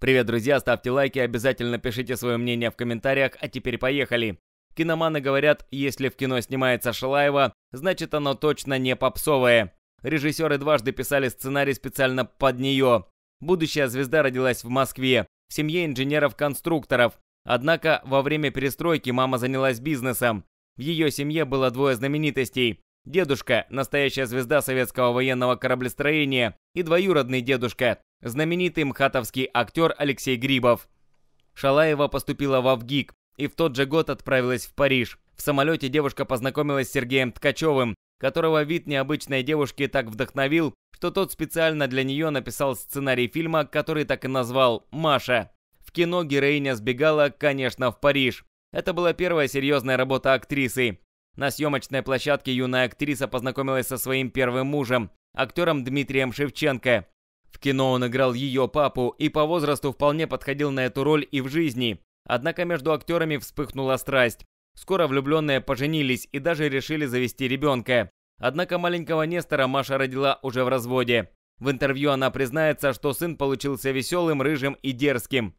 Привет, друзья, ставьте лайки, обязательно пишите свое мнение в комментариях, а теперь поехали. Киноманы говорят, если в кино снимается Шалаева, значит оно точно не попсовое. Режиссеры дважды писали сценарий специально под нее. Будущая звезда родилась в Москве, в семье инженеров-конструкторов. Однако во время перестройки мама занялась бизнесом. В ее семье было двое знаменитостей дедушка, настоящая звезда советского военного кораблестроения, и двоюродный дедушка, знаменитый мхатовский актер Алексей Грибов. Шалаева поступила в Авгик и в тот же год отправилась в Париж. В самолете девушка познакомилась с Сергеем Ткачевым, которого вид необычной девушки так вдохновил, что тот специально для нее написал сценарий фильма, который так и назвал «Маша». В кино героиня сбегала, конечно, в Париж. Это была первая серьезная работа актрисы. На съемочной площадке юная актриса познакомилась со своим первым мужем, актером Дмитрием Шевченко. В кино он играл ее папу и по возрасту вполне подходил на эту роль и в жизни. Однако между актерами вспыхнула страсть. Скоро влюбленные поженились и даже решили завести ребенка. Однако маленького Нестора Маша родила уже в разводе. В интервью она признается, что сын получился веселым, рыжим и дерзким.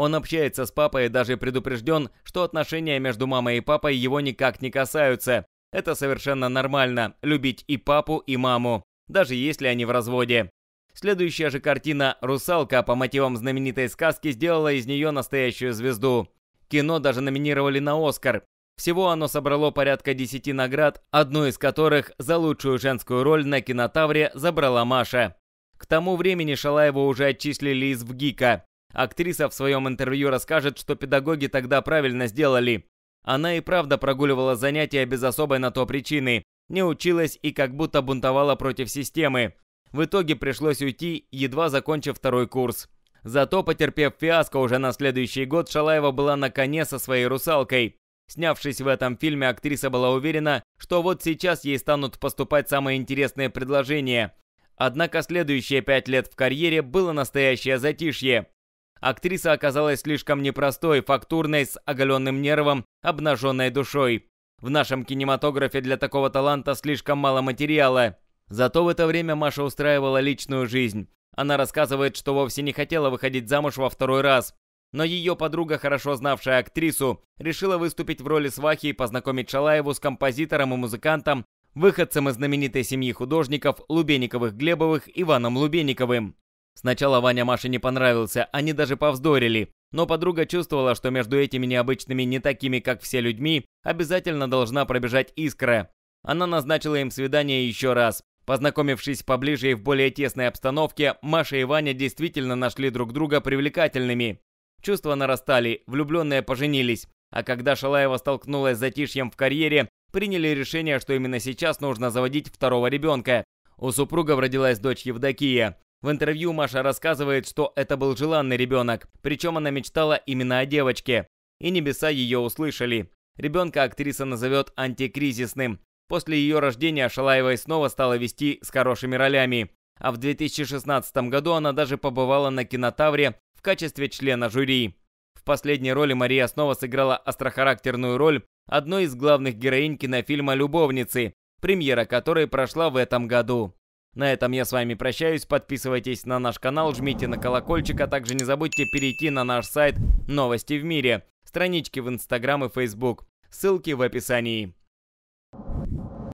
Он общается с папой и даже предупрежден, что отношения между мамой и папой его никак не касаются. Это совершенно нормально – любить и папу, и маму, даже если они в разводе. Следующая же картина «Русалка» по мотивам знаменитой сказки сделала из нее настоящую звезду. Кино даже номинировали на «Оскар». Всего оно собрало порядка 10 наград, одну из которых за лучшую женскую роль на кинотавре забрала Маша. К тому времени Шалаева уже отчислили из ВГИКа. Актриса в своем интервью расскажет, что педагоги тогда правильно сделали. Она и правда прогуливала занятия без особой на то причины, не училась и как будто бунтовала против системы. В итоге пришлось уйти, едва закончив второй курс. Зато, потерпев фиаско уже на следующий год, Шалаева была на коне со своей русалкой. Снявшись в этом фильме, актриса была уверена, что вот сейчас ей станут поступать самые интересные предложения. Однако следующие пять лет в карьере было настоящее затишье. Актриса оказалась слишком непростой, фактурной, с оголенным нервом, обнаженной душой. В нашем кинематографе для такого таланта слишком мало материала. Зато в это время Маша устраивала личную жизнь. Она рассказывает, что вовсе не хотела выходить замуж во второй раз. Но ее подруга, хорошо знавшая актрису, решила выступить в роли свахи и познакомить Шалаеву с композитором и музыкантом, выходцем из знаменитой семьи художников Лубениковых-Глебовых Иваном Лубениковым. Сначала Ваня Маше не понравился, они даже повздорили. Но подруга чувствовала, что между этими необычными, не такими, как все людьми, обязательно должна пробежать искра. Она назначила им свидание еще раз. Познакомившись поближе и в более тесной обстановке, Маша и Ваня действительно нашли друг друга привлекательными. Чувства нарастали, влюбленные поженились. А когда Шалаева столкнулась с затишьем в карьере, приняли решение, что именно сейчас нужно заводить второго ребенка. У супругов родилась дочь Евдокия. В интервью Маша рассказывает, что это был желанный ребенок, причем она мечтала именно о девочке. И небеса ее услышали. Ребенка актриса назовет антикризисным. После ее рождения Шалаева снова стала вести с хорошими ролями. А в 2016 году она даже побывала на кинотавре в качестве члена жюри. В последней роли Мария снова сыграла острохарактерную роль одной из главных героинь кинофильма «Любовницы», премьера которой прошла в этом году. На этом я с вами прощаюсь, подписывайтесь на наш канал, жмите на колокольчик, а также не забудьте перейти на наш сайт «Новости в мире», странички в Инстаграм и Фейсбук. Ссылки в описании.